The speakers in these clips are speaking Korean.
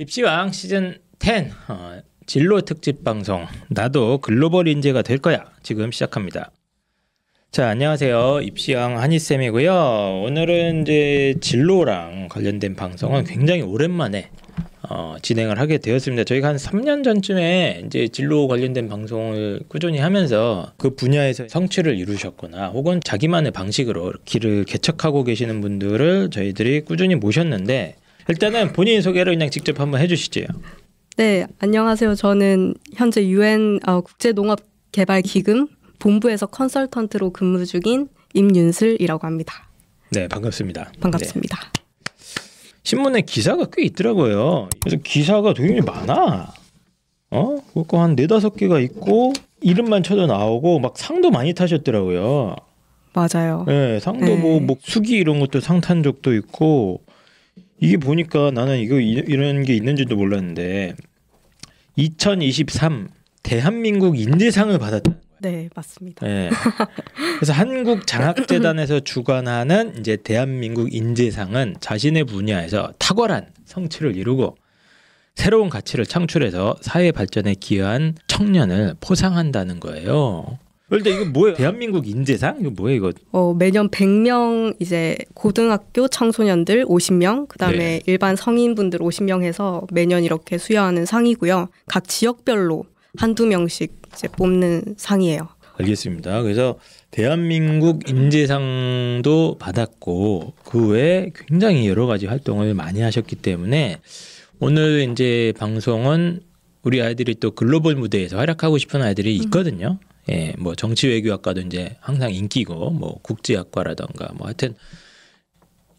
입시왕 시즌 10 어, 진로 특집 방송 나도 글로벌 인재가 될 거야 지금 시작합니다. 자 안녕하세요 입시왕 한희 쌤이고요. 오늘은 이제 진로랑 관련된 방송은 굉장히 오랜만에 어, 진행을 하게 되었습니다. 저희가 한 3년 전쯤에 이제 진로 관련된 방송을 꾸준히 하면서 그 분야에서 성취를 이루셨거나 혹은 자기만의 방식으로 길을 개척하고 계시는 분들을 저희들이 꾸준히 모셨는데 일단은 본인 소개를 그냥 직접 한번 해주시죠 네, 안녕하세요. 저는 현재 유엔 어, 국제농업개발기금 본부에서 컨설턴트로 근무 중인 임윤슬이라고 합니다. 네, 반갑습니다. 반갑습니다. 네. 신문에 기사가 꽤 있더라고요. 그래서 기사가 되게 많아. 어? 그거 한 네다섯 개가 있고 이름만 쳐도 나오고 막 상도 많이 타셨더라고요. 맞아요. 네, 상도 뭐 네. 뭐, 뭐 수기 이런 것도 상탄 적도 있고 이게 보니까 나는 이거 이, 이런 게 있는지도 몰랐는데 2023 대한민국 인재상을 받았다는 거예요. 네, 맞습니다. 네. 그래서 한국 장학재단에서 주관하는 이제 대한민국 인재상은 자신의 분야에서 탁월한 성취를 이루고 새로운 가치를 창출해서 사회 발전에 기여한 청년을 포상한다는 거예요. 근데 이거 뭐예요? 대한민국 인재상? 이거 뭐예요, 이거? 어, 매년 100명 이제 고등학교 청소년들 50명, 그다음에 네. 일반 성인분들 50명 해서 매년 이렇게 수여하는 상이고요. 각 지역별로 한두 명씩 이제 뽑는 상이에요. 알겠습니다. 그래서 대한민국 인재상도 받았고 그 외에 굉장히 여러 가지 활동을 많이 하셨기 때문에 오늘 이제 방송은 우리 아이들이 또 글로벌 무대에서 활약하고 싶은 아이들이 음. 있거든요. 예, 뭐 정치 외교학과도 이제 항상 인기고 뭐 국제학과라던가 뭐 하여튼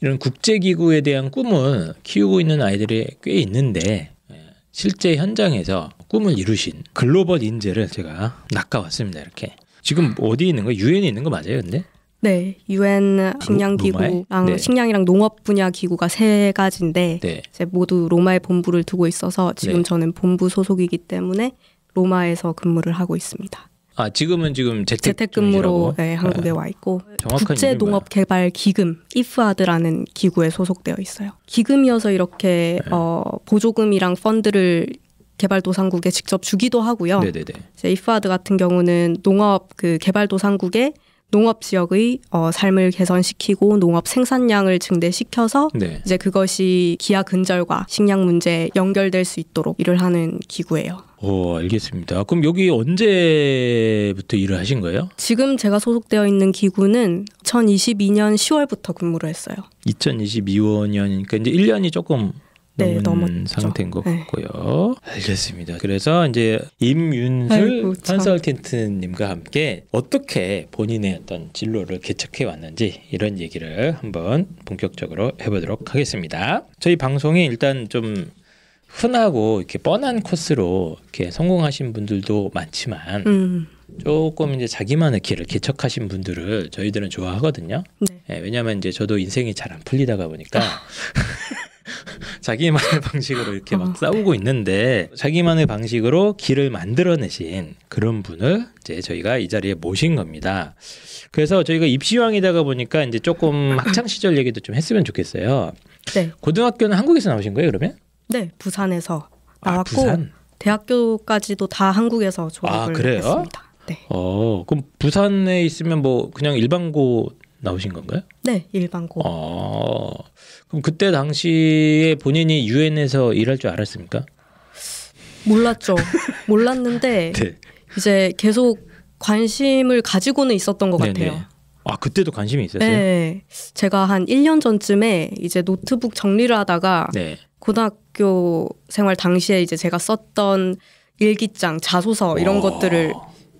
이런 국제기구에 대한 꿈을 키우고 있는 아이들이 꽤 있는데 예, 실제 현장에서 꿈을 이루신 글로벌 인재를 제가 낚아왔습니다 이렇게 지금 어디 있는 거 유엔에 있는 거 맞아요 근데 네, 유엔 식량 기구랑 네. 식량이랑 농업 분야 기구가 세 가지인데 네. 이제 모두 로마에 본부를 두고 있어서 지금 네. 저는 본부 소속이기 때문에 로마에서 근무를 하고 있습니다. 아 지금은 지금 재택 근무로 네, 네, 한국에 네. 와 있고 국제 농업 개발 기금 이프아드라는 기구에 소속되어 있어요. 기금이어서 이렇게 네. 어, 보조금이랑 펀드를 개발도상국에 직접 주기도 하고요. 네네네. 이제 이프아드 같은 경우는 농업 그 개발도상국에 농업 지역의 어, 삶을 개선시키고 농업 생산량을 증대시켜서 네. 이제 그것이 기아 근절과 식량 문제에 연결될 수 있도록 일을 하는 기구예요. 오, 어, 알겠습니다. 그럼 여기 언제부터 일을 하신 거예요? 지금 제가 소속되어 있는 기구는 2022년 10월부터 근무를 했어요. 2022년, 그니까 이제 1년이 조금 네, 음, 넘은 상태인 것 네. 같고요. 네. 알겠습니다. 그래서 이제 임윤슬 컨설팅트님과 함께 어떻게 본인의 어떤 진로를 개척해 왔는지 이런 얘기를 한번 본격적으로 해보도록 하겠습니다. 저희 방송이 일단 좀 흔하고 이렇게 뻔한 코스로 이렇게 성공하신 분들도 많지만 음. 조금 이제 자기만의 길을 개척하신 분들을 저희들은 좋아하거든요. 네. 네, 왜냐하면 이제 저도 인생이 잘 안 풀리다가 보니까 자기만의 방식으로 이렇게 막 싸우고 있는데 자기만의 방식으로 길을 만들어내신 그런 분을 이제 저희가 이 자리에 모신 겁니다. 그래서 저희가 입시왕이다가 보니까 이제 조금 학창 시절 얘기도 좀 했으면 좋겠어요. 네. 고등학교는 한국에서 나오신 거예요, 그러면? 네, 부산에서 아, 나왔고 아, 부산? 대학교까지도 다 한국에서 졸업을 아, 그래요? 했습니다. 네. 어, 그럼 부산에 있으면 뭐 그냥 일반고 나오신 건가요? 네, 일반고. 아, 그럼 그때 당시에 본인이 유엔에서 일할 줄 알았습니까? 몰랐죠. 몰랐는데 네. 이제 계속 관심을 가지고는 있었던 것 네네. 같아요. 아, 그때도 관심이 있었어요? 네. 제가 한 1년 전쯤에 이제 노트북 정리를 하다가 네. 고등학교 생활 당시에 이제 제가 썼던 일기장, 자소서 이런 와. 것들을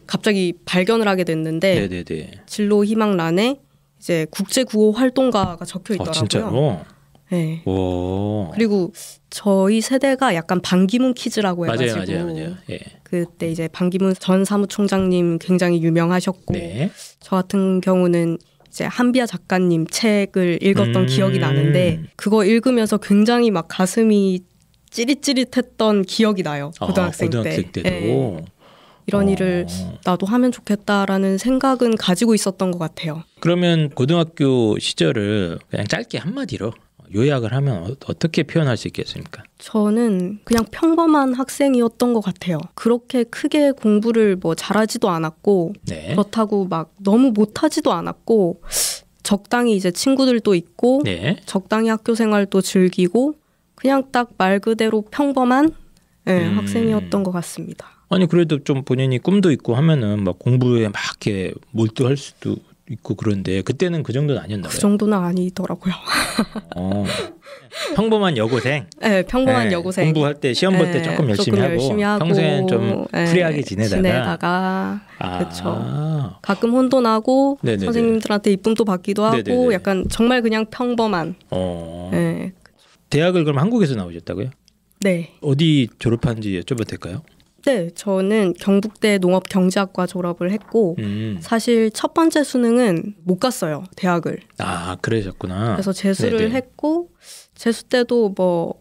갑자기 발견을 하게 됐는데 네네네. 진로 희망란에 이제 국제 구호 활동가가 적혀 아, 있더라고요. 아, 네. 오. 그리고 저희 세대가 약간 반기문 키즈라고 해가지고 맞아요, 맞아요, 맞아요. 예. 그때 이제 반기문 전 사무총장님 굉장히 유명하셨고 네. 저 같은 경우는 이제 한비아 작가님 책을 읽었던 음. 기억이 나는데 그거 읽으면서 굉장히 막 가슴이 찌릿찌릿했던 기억이 나요 고등학생, 아, 고등학생 때. 도 예. 네. 이런 어. 일을 나도 하면 좋겠다라는 생각은 가지고 있었던 것 같아요. 그러면 고등학교 시절을 그냥 짧게 한마디로 요약을 하면 어, 어떻게 표현할 수 있겠습니까? 저는 그냥 평범한 학생이었던 것 같아요. 그렇게 크게 공부를 뭐 잘하지도 않았고 네. 그렇다고 막 너무 못하지도 않았고 적당히 이제 친구들도 있고 네. 적당히 학교 생활도 즐기고 그냥 딱 말 그대로 평범한 네, 음. 학생이었던 것 같습니다. 아니 그래도 좀 본인이 꿈도 있고 하면은 막 공부에 막 이렇게 몰두할 수도 있고 그런데 그때는 그 정도는 아니었나요? 그 정도는 아니더라고요. 어, 평범한 여고생. 네, 평범한 네, 여고생. 공부할 때 시험 볼때 네, 조금 열심히 조금 하고 하고, 평소좀 네, 프리하게 지내다가. 지내다가 아. 그렇죠. 가끔 혼도 나고 네네네. 선생님들한테 이쁨도 받기도 하고 네네네. 약간 정말 그냥 평범한. 어. 네. 대학을 그럼 한국에서 나오셨다고요? 네. 어디 졸업한지 여쭤봐도 될까요? 네, 저는 경북대 농업경제학과 졸업을 했고 음. 사실 첫 번째 수능은 못 갔어요 대학을. 아 그러셨구나. 그래서 재수를 네네. 네. 했고 재수 때도 뭐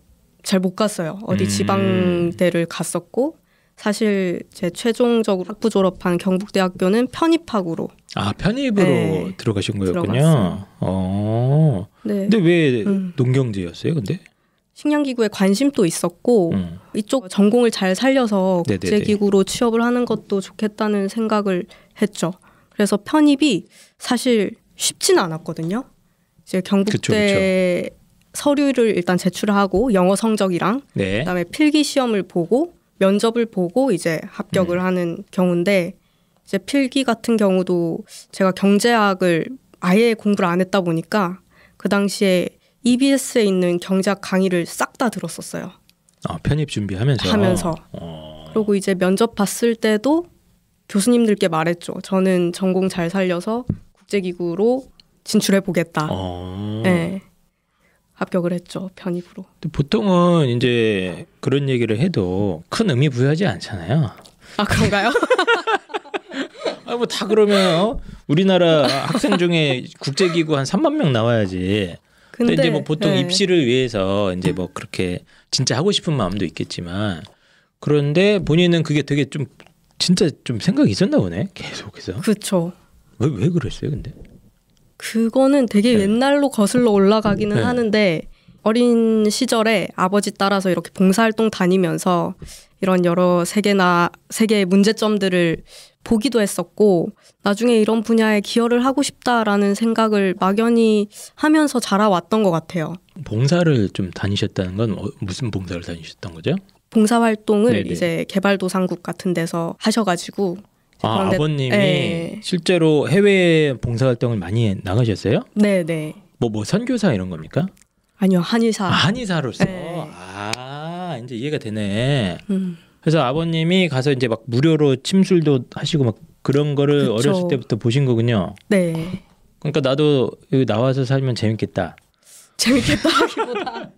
잘 못 갔어요. 어디 음. 지방대를 갔었고 사실 제 최종적으로 학부 졸업한 경북대학교는 편입학으로. 아 편입으로 네, 들어가신 거였군요. 들어갔어요. 어. 네. 근데 왜 음. 농경제였어요, 근데? 식량기구에 관심도 있었고 음. 이쪽 전공을 잘 살려서 네, 네, 네. 국제기구로 취업을 하는 것도 좋겠다는 생각을 했죠. 그래서 편입이 사실 쉽지는 않았거든요. 이제 경북대 서류를 일단 제출하고 영어 성적이랑 네. 그다음에 필기 시험을 보고 면접을 보고 이제 합격을 음. 하는 경우인데 이제 필기 같은 경우도 제가 경제학을 아예 공부를 안 했다 보니까 그 당시에 EBS에 있는 경제학 강의를 싹 다 들었었어요. 아, 편입 준비하면서 하면서. 어. 그리고 이제 면접 봤을 때도 교수님들께 말했죠. 저는 전공 잘 살려서 국제기구로 진출해 보겠다. 어. 네. 합격을 했죠 편입으로. 보통은 이제 그런 얘기를 해도 큰 의미 부여하지 않잖아요. 아 그런가요? 아뭐 다 그러면 어? 우리나라 학생 중에 국제기구 한 3만 명 나와야지 근데, 근데 이제 뭐 보통 네. 입시를 위해서 이제 뭐 그렇게 진짜 하고 싶은 마음도 있겠지만 그런데 본인은 그게 되게 좀 진짜 좀 생각이 있었나 보네 계속해서. 그렇죠. 왜 왜 그랬어요 근데? 그거는 되게 네. 옛날로 거슬러 올라가기는 네. 하는데 어린 시절에 아버지 따라서 이렇게 봉사활동 다니면서 이런 여러 세계나 세계의 문제점들을 보기도 했었고 나중에 이런 분야에 기여를 하고 싶다라는 생각을 막연히 하면서 자라왔던 것 같아요. 봉사를 좀 다니셨다는 건 어, 무슨 봉사를 다니셨던 거죠? 봉사 활동을 이제 개발도상국 같은 데서 하셔가지고 아, 아버님이 네. 실제로 해외 봉사 활동을 많이 나가셨어요? 네, 네. 뭐뭐 뭐 선교사 이런 겁니까? 아니요, 한의사. 아, 한의사로서. 네. 아, 이제 이해가 되네. 음. 그래서 아버님이 가서 이제 막 무료로 침술도 하시고 막 그런 거를 그쵸. 어렸을 때부터 보신 거군요. 네. 그러니까 나도 여기 나와서 살면 재밌겠다. 재밌겠다 하기보다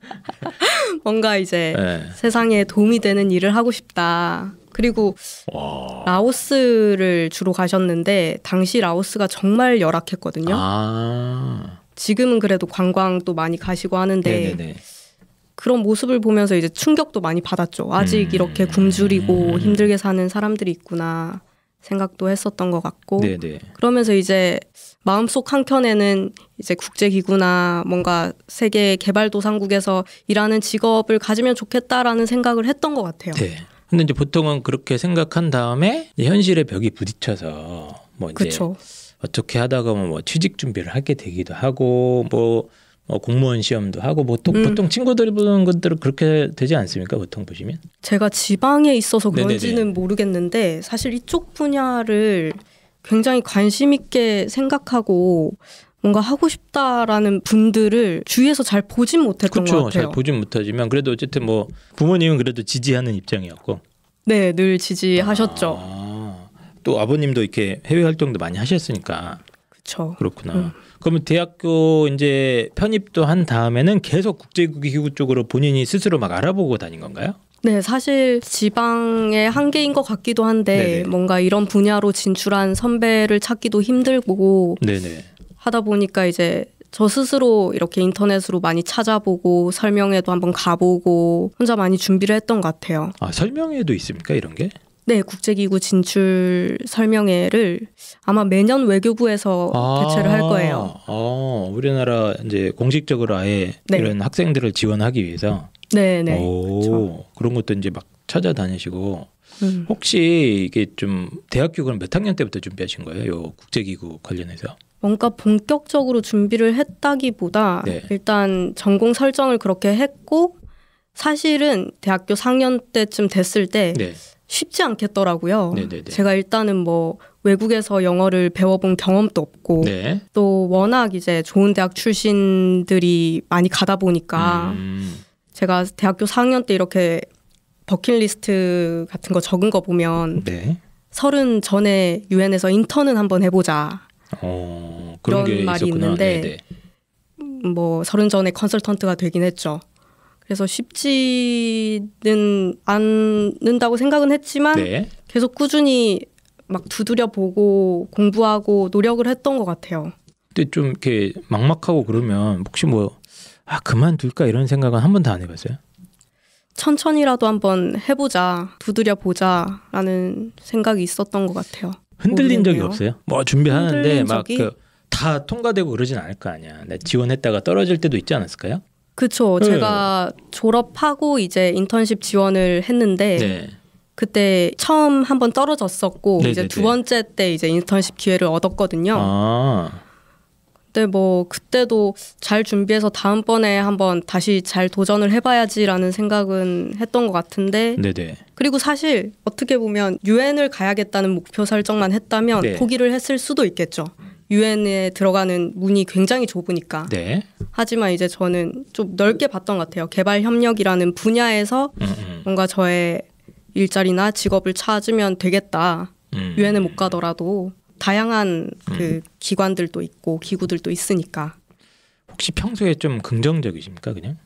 뭔가 이제 네. 세상에 도움이 되는 일을 하고 싶다. 그리고 와. 라오스를 주로 가셨는데 당시 라오스가 정말 열악했거든요. 아. 지금은 그래도 관광도 많이 가시고 하는데 네네네. 네, 네. 그런 모습을 보면서 이제 충격도 많이 받았죠. 아직 음. 이렇게 굶주리고 힘들게 사는 사람들이 있구나 생각도 했었던 것 같고. 네네. 네. 그러면서 이제 마음속 한켠에는 이제 국제기구나 뭔가 세계 개발도상국에서 일하는 직업을 가지면 좋겠다라는 생각을 했던 것 같아요. 네. 근데 이제 보통은 그렇게 생각한 다음에 현실의 벽이 부딪혀서 뭐 이제 그쵸. 어떻게 하다가 뭐, 뭐 취직 준비를 하게 되기도 하고 뭐 어, 공무원 시험도 하고 보통 음. 보통 친구들이 보는 것들은 그렇게 되지 않습니까? 보통 보시면 제가 지방에 있어서 그런지는 네네네. 모르겠는데 사실 이쪽 분야를 굉장히 관심 있게 생각하고 뭔가 하고 싶다라는 분들을 주위에서 잘 보진 못했던 그쵸, 것 같아요. 잘 보진 못하지만 그래도 어쨌든 뭐 부모님은 그래도 지지하는 입장이었고 네, 늘 지지하셨죠. 아, 또 아버님도 이렇게 해외 활동도 많이 하셨으니까 그렇죠. 그렇구나. 음. 그러면 대학교 이제 편입도 한 다음에는 계속 국제기구 쪽으로 본인이 스스로 막 알아보고 다닌 건가요? 네, 사실 지방의 한계인 것 같기도 한데 네네. 뭔가 이런 분야로 진출한 선배를 찾기도 힘들고 네네. 하다 보니까 이제 저 스스로 이렇게 인터넷으로 많이 찾아보고 설명회도 한번 가보고 혼자 많이 준비를 했던 것 같아요. 아 설명회도 있습니까 이런 게? 네, 국제기구 진출 설명회를 아마 매년 외교부에서 아~ 개최를 할 거예요. 아, 우리나라 이제 공식적으로 아예 네. 이런 학생들을 지원하기 위해서. 네, 네. 오, 그렇죠. 그런 것도 이제 막 찾아다니시고. 음. 혹시 이게 좀 대학교 그럼 몇 학년 때부터 준비하신 거예요? 요 국제기구 관련해서? 뭔가 본격적으로 준비를 했다기보다 네. 일단 전공 설정을 그렇게 했고 사실은 대학교 3년 때쯤 됐을 때 네. 쉽지 않겠더라고요. 네네네. 제가 일단은 뭐 외국에서 영어를 배워본 경험도 없고 네. 또 워낙 이제 좋은 대학 출신들이 많이 가다 보니까 음. 제가 대학교 4학년 때 이렇게 버킷리스트 같은 거 적은 거 보면 네. 서른 전에 유엔에서 인턴은 한번 해보자 어, 그런, 그 말이 있었구나. 있는데 네네. 뭐 서른 전에 컨설턴트가 되긴 했죠. 그래서 쉽지는 않는다고 생각은 했지만 네. 계속 꾸준히 막 두드려 보고 공부하고 노력을 했던 것 같아요. 근데 좀 이렇게 막막하고 그러면 혹시 뭐 아 그만둘까 이런 생각은 한 번도 안 해봤어요? 천천히라도 한번 해보자 두드려 보자라는 생각이 있었던 것 같아요. 흔들린 적이 없어요? 뭐 준비하는데 막그다 통과되고 그러진 않을 거 아니야. 내 지원했다가 떨어질 때도 있지 않았을까요? 그쵸. 네. 제가 졸업하고 이제 인턴십 지원을 했는데 네. 그때 처음 한번 떨어졌었고 네네네. 이제 네, 두 네. 번째 때 이제 인턴십 기회를 얻었거든요. 아. 근데 뭐 그때도 잘 준비해서 다음번에 한번 다시 잘 도전을 해봐야지라는 생각은 했던 것 같은데 네네. 네. 그리고 사실 어떻게 보면 유엔을 가야겠다는 목표 설정만 했다면 네. 포기를 했을 수도 있겠죠. 유엔에 들어가는 문이 굉장히 좁으니까. 네. 하지만 이제 저는 좀 넓게 봤던 것 같아요. 개발 협력이라는 분야에서 음음. 음. 뭔가 저의 일자리나 직업을 찾으면 되겠다. 유엔에 음. 못 가더라도 다양한 음. 그 음. 기관들도 있고 기구들도 있으니까. 혹시 평소에 좀 긍정적이십니까, 그냥?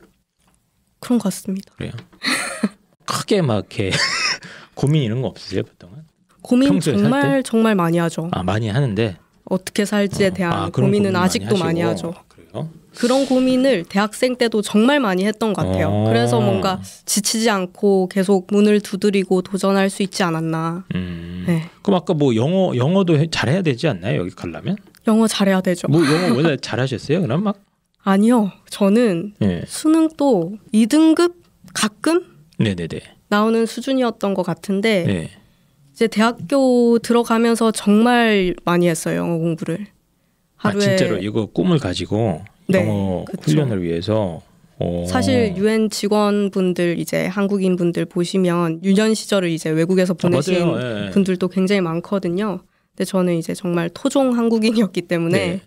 그런 것 같습니다. 그래요. 크게 막이 고민 이런 거 없으세요, 보통은? 고민 정말 정말 많이 하죠. 아 많이 하는데 어떻게 살지에 아, 대한 아, 고민은 고민 아직도 많이, 많이 하죠. 아, 그래요? 그런 고민을 대학생 때도 정말 많이 했던 것 같아요. 어. 그래서 뭔가 지치지 않고 계속 문을 두드리고 도전할 수 있지 않았나. 음. 네. 그럼 아까 뭐 영어 영어도 잘해야 되지 않나요? 여기 가려면? 영어 잘해야 되죠. 뭐 영어 원래 잘하셨어요? 그럼 막? 아니요. 저는 네. 수능 또 2등급 가끔 네네네. 나오는 수준이었던 것 같은데 네. 이제 대학교 들어가면서 정말 많이 했어요 영어 공부를. 아, 하루에 아, 진짜로 이거 꿈을 가지고 네, 영어 그쵸. 훈련을 위해서. 오. 어. 사실 유엔 직원분들 이제 한국인 분들 보시면 유년 시절을 이제 외국에서 아, 보내신 아, 예. 분들도 굉장히 많거든요. 근데 저는 이제 정말 토종 한국인이었기 때문에 네.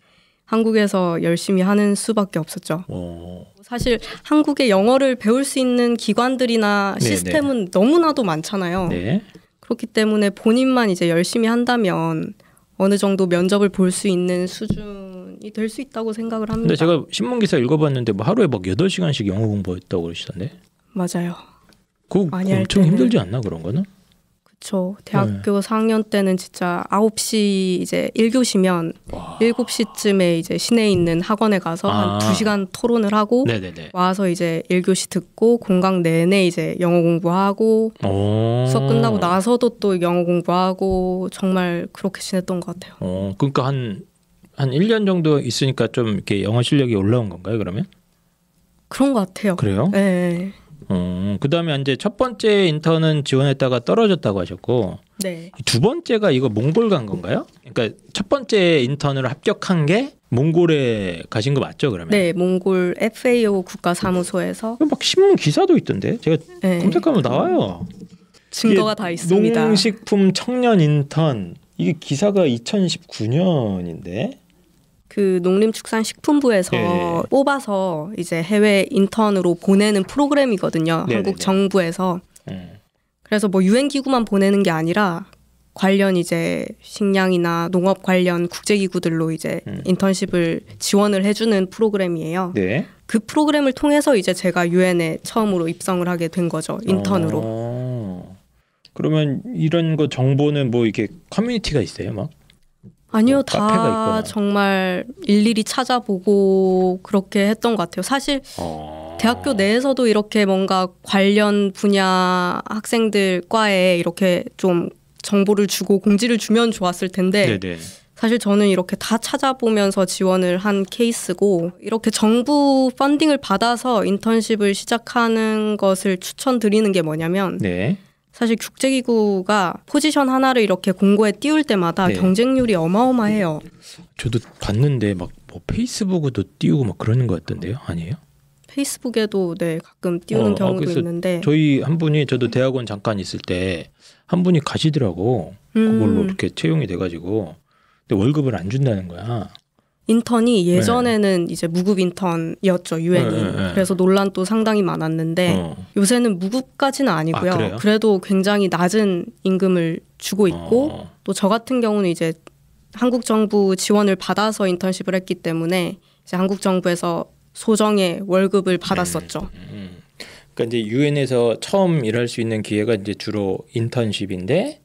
한국에서 열심히 하는 수밖에 없었죠. 오. 어. 사실 한국의 영어를 배울 수 있는 기관들이나 네, 네. 시스템은 네 너무나도 많잖아요. 네. 그렇기 때문에 본인만 이제 열심히 한다면 어느 정도 면접을 볼 수 있는 수준이 될 수 있다고 생각을 합니다. 근데 제가 신문 기사 읽어봤는데 뭐 하루에 막여 시간씩 영어 공부했다고 그러시던데. 맞아요. 그 엄청 힘들지 않나 그런 거는? 그렇죠 대학교 네. 4학년 때는 진짜 9시 이제 1교시면 와. 7시쯤에 이제 시내에 있는 학원에 가서 아. 한 2시간 토론을 하고 네네네. 와서 이제 1교시 듣고 공강 내내 이제 영어 공부하고 오. 수업 끝나고 나서도 또 영어 공부하고 정말 그렇게 지냈던 것 같아요. 어, 그러니까 한, 한 1년 정도 있으니까 좀 이렇게 영어 실력이 올라온 건가요, 그러면? 그런 것 같아요. 그래요? 네. 음, 그다음에 이제 첫 번째 인턴은 지원했다가 떨어졌다고 하셨고 네. 두 번째가 이거 몽골 간 건가요? 그러니까 첫 번째 인턴으로 합격한 게 몽골에 가신 거 맞죠 그러면? 네, 몽골 FAO 국가 사무소에서 막 신문 기사도 있던데 제가 네. 검색하면 나와요. 증거가 다 있습니다. 농식품 청년 인턴 이게 기사가 2019년인데 그 농림축산식품부에서 네 뽑아서 이제 해외 인턴으로 보내는 프로그램이거든요. 네네네. 네, 한국 네. 정부에서. 네. 그래서 뭐 유엔 기구만 보내는 게 아니라 관련 이제 식량이나 농업 관련 국제 기구들로 이제 음. 인턴십을 지원을 해 주는 프로그램이에요. 네. 그 프로그램을 통해서 이제 제가 유엔에 처음으로 입성을 하게 된 거죠. 인턴으로. 어... 그러면 이런 거 정보는 뭐 이렇게 커뮤니티가 있어요, 막? 아니요, 뭐 다 있거나. 정말 일일이 찾아보고 그렇게 했던 것 같아요. 사실 어... 대학교 내에서도 이렇게 뭔가 관련 분야 학생들 과에 이렇게 좀 정보를 주고 공지를 주면 좋았을 텐데 네네. 사실 저는 이렇게 다 찾아보면서 지원을 한 케이스고 이렇게 정부 펀딩을 받아서 인턴십을 시작하는 것을 추천드리는 게 뭐냐면 네. 사실 국제기구가 포지션 하나를 이렇게 공고에 띄울 때마다 네. 경쟁률이 어마어마해요. 저도 봤는데 막 뭐 페이스북에도 띄우고 막 그러는 것 같던데요, 아니에요? 페이스북에도 네 가끔 띄우는 어, 아, 경우도 아, 있는데 저희 한 분이 저도 대학원 잠깐 있을 때 한 분이 가시더라고 음. 그걸로 이렇게 채용이 돼가지고 근데 월급을 안 준다는 거야. 인턴이 네. 예전에는 네. 이제 무급 인턴이었죠 유엔이 네, 네, 네. 그래서 논란도 상당히 많았는데 어. 요새는 무급까지는 아니고요 아, 그래도 굉장히 낮은 임금을 주고 있고 어. 또저 같은 경우는 이제 한국 정부 지원을 받아서 인턴십을 했기 때문에 이제 한국 정부에서 소정의 월급을 네. 받았었죠. 음. 그러니까 이제 유엔에서 처음 일할 수 있는 기회가 이제 주로 인턴십인데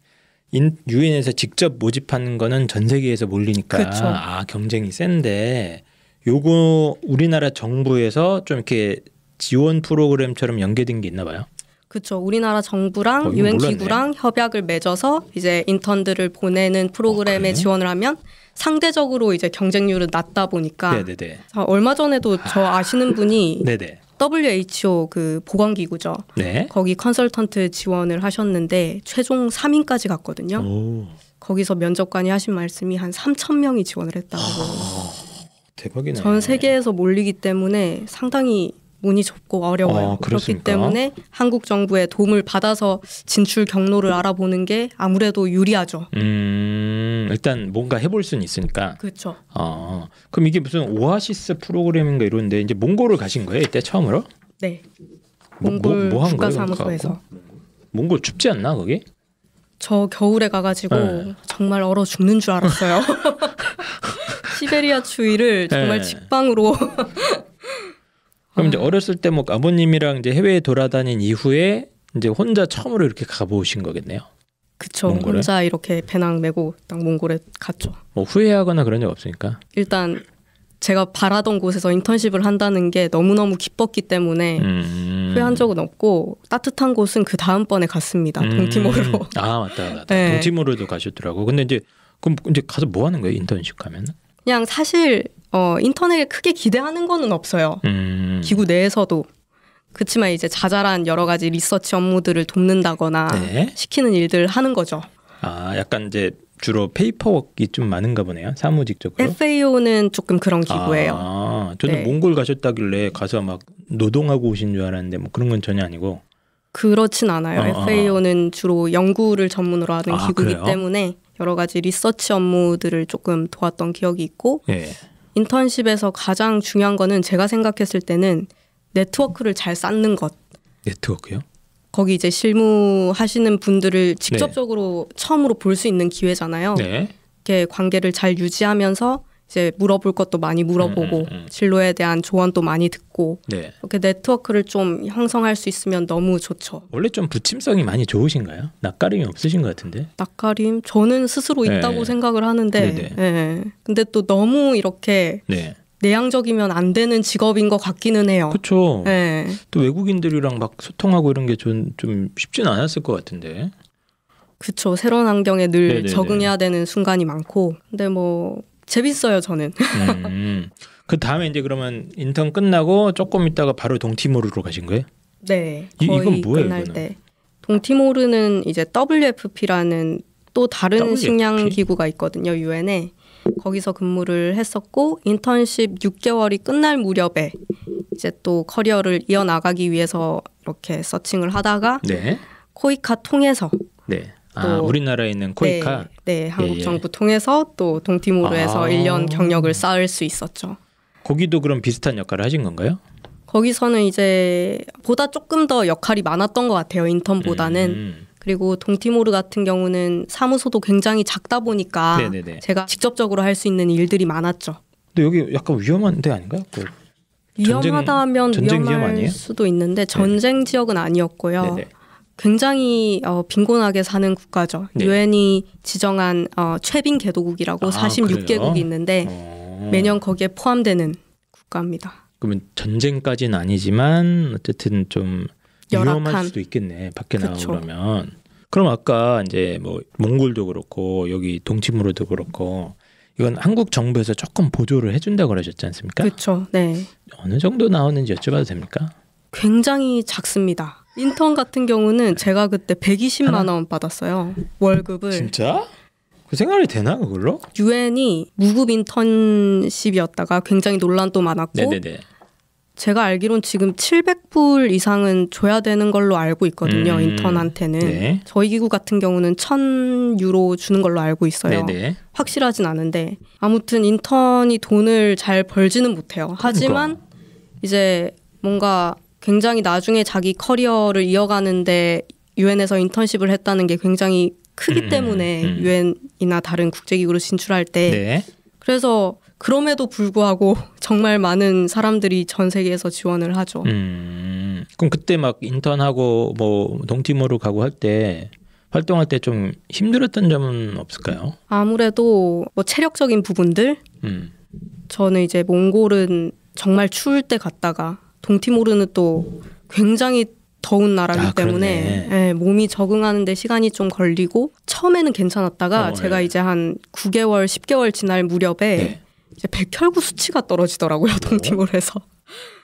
인, 유엔에서 직접 모집하는 거는 전 세계에서 몰리니까 그렇아 경쟁이 센데 요거 우리나라 정부에서 좀 이렇게 지원 프로그램처럼 연계된 게 있나 봐요. 그렇죠. 우리나라 정부랑 어, 유엔 기구랑 협약을 맺어서 이제 인턴들을 보내는 프로그램에 어, 지원을 하면 상대적으로 이제 경쟁률은 낮다 보니까 네네네. 네, 네. 어, 얼마 전에도 저 아시는 분이 네네. 네. WHO 그 보건기구죠. 네. 거기 컨설턴트 지원을 하셨는데 최종 3인까지 갔거든요. 오. 거기서 면접관이 하신 말씀이 한 3천 명이 지원을 했다고. 아, 대박이네. 전 세계에서 몰리기 때문에 상당히 문이 좁고 어려워요. 아, 그렇기 때문에 한국 정부의 도움을 받아서 진출 경로를 알아보는 게 아무래도 유리하죠. 음, 일단 뭔가 해볼 수는 있으니까. 그렇죠. 아, 그럼 이게 무슨 오아시스 프로그램인가 이런데 이제 몽골을 가신 거예요 이때 처음으로? 네. 뭐, 뭐, 몽골 뭐, 뭐 국가사무소에서. 몽골 춥지 않나 거기? 저 겨울에 가가지고 네. 정말 얼어 죽는 줄 알았어요. 시베리아 추위를 정말 네. 직방으로 그럼 이제 음. 어렸을 때뭐 아버님이랑 이제 해외에 돌아다닌 이후에 이제 혼자 처음으로 이렇게 가보신 거겠네요. 그쵸. 몽 혼자 이렇게 배낭 메고 딱 몽골에 갔죠. 뭐 후회하거나 그런 적 없으니까. 일단 제가 바라던 곳에서 인턴십을 한다는 게 너무너무 기뻤기 때문에 음. 후회한 적은 없고 따뜻한 곳은 그 다음번에 갔습니다. 음. 동티모르아 맞다 맞다. 네. 동티모르도 가셨더라고. 근데 이제 그럼 이제 가서 뭐 하는 거예요 인턴십 가면? 그냥 사실 어, 인터넷에 크게 기대하는 거는 없어요. 음. 기구 내에서도. 그렇지만 이제 자잘한 여러 가지 리서치 업무들을 돕는다거나 네. 시키는 일들 하는 거죠. 아, 약간 이제 주로 페이퍼워크좀 많은가 보네요. 사무직적으로. FAO는 조금 그런 기구예요. 아, 저는 네. 몽골 가셨다길래 가서 막 노동하고 오신 줄 알았는데 뭐 그런 건 전혀 아니고. 그렇진 않아요. 어, FAO는 어, 어. 주로 연구를 전문으로 하는 아, 기구이기 그래요? 때문에 여러 가지 리서치 업무들을 조금 도왔던 기억이 있고 예. 인턴십에서 가장 중요한 거는 제가 생각했을 때는 네트워크를 잘 쌓는 것. 네트워크요? 거기 이제 실무하시는 분들을 네. 직접적으로 네. 처음으로 볼 수 있는 기회잖아요. 네. 이렇게 관계를 잘 유지하면서 이제 물어볼 것도 많이 물어보고 음, 음, 음, 진로에 대한 조언도 많이 듣고 네. 이렇게 네트워크를 좀 형성할 수 있으면 너무 좋죠. 원래 좀 부침성이 많이 좋으신가요? 낯가림이 없으신 것 같은데. 낯가림 저는 스스로 네. 있다고 생각을 하는데, 네. 네. 네. 근데 또 너무 이렇게 네. 내향적이면 안 되는 직업인 것 같기는 해요. 그렇죠. 또 외국인들이랑 막 소통하고 이런 게 좀 좀 쉽진 않았을 것 같은데. 그렇죠. 새로운 환경에 늘 적응해야 되는 순간이 많고, 근데 뭐 재밌어요 저는. 음, 그 다음에 이제 그러면 인턴 끝나고 조금 있다가 바로 동티모르로 가신 거예요? 네. 이, 건 뭐예요? 끝날 때 동티모르는 이제 WFP라는 또 다른 WFP? 식량 기구가 있거든요 유엔에 거기서 근무를 했었고 인턴십 6개월이 끝날 무렵에 이제 또 커리어를 이어나가기 위해서 이렇게 서칭을 하다가 네. 코이카 통해서 네. 아, 우리나라에 있는 코이카. 네, 네 예, 한국 예, 예. 정부 통해서 또 동티모르에서 아. 1년 경력을 쌓을 수 있었죠. 거기도 그럼 비슷한 역할을 하신 건가요? 거기서는 이제 보다 조금 더 역할이 많았던 것 같아요 인턴보다는. 음. 음. 그리고 동티모르 같은 경우는 사무소도 굉장히 작다 보니까 네네네. 네, 네. 제가 직접적으로 할 수 있는 일들이 많았죠. 근데 여기 약간 위험한 데 아닌가요? 그 위험하다면 전쟁, 전쟁 위험할 수도 있는데 네. 전쟁 네. 지역은 아니었고요. 네네. 굉장히 어, 빈곤하게 사는 국가죠. 네. 유엔이 네. 지정한 어, 최빈 개도국이라고 아, 46개국이 그래요? 있는데 어... 매년 거기에 포함되는 국가입니다. 그러면 전쟁까지는 아니지만 어쨌든 좀 열악한. 수도 있겠네. 밖에 나오면. 그럼 아까 이제 뭐 몽골도 그렇고 여기 동치무르도 그렇고 이건 한국 정부에서 조금 보조를 해준다 그러셨지 않습니까? 그렇죠. 네. 어느 정도 나오는지 여쭤봐도 됩니까? 굉장히 작습니다. 인턴 같은 경우는 제가 그때 120만 원 받았어요. 월급을. 진짜? 그 생활이 되나 그걸로? 유엔이 무급 인턴십이었다가 굉장히 논란도 많았고 네네네. 제가 알기론 지금 700불 이상은 줘야 되는 걸로 알고 있거든요. 음, 인턴한테는 네. 저희 기구 같은 경우는 1000유로 주는 걸로 알고 있어요. 네네. 확실하진 않은데 아무튼 인턴이 돈을 잘 벌지는 못해요. 그러니까. 하지만 이제 뭔가 굉장히 나중에 자기 커리어를 이어가는데 유엔에서 인턴십을 했다는 게 굉장히 크기 음, 음, 때문에 음, 유엔이나 다른 국제기구로 진출할 때 네. 그래서 그럼에도 불구하고 정말 많은 사람들이 전 세계에서 지원을 하죠. 음, 그럼 그때 막 인턴하고 뭐동팀으로 가고 할 때 활동할 때 좀 힘들었던 점은 없을까요? 아무래도 뭐 체력적인 부분들. 음. 저는 이제 몽골은 정말 추울 때 갔다가 동티모르는 또 굉장히 더운 나라기 아, 때문에 예, 몸이 적응하는데 시간이 좀 걸리고 처음에는 괜찮았다가 어, 제가 네. 이제 한 9개월, 10개월 지날 무렵에 네. 이제 백혈구 수치가 떨어지더라고요 어? 동티모르에서.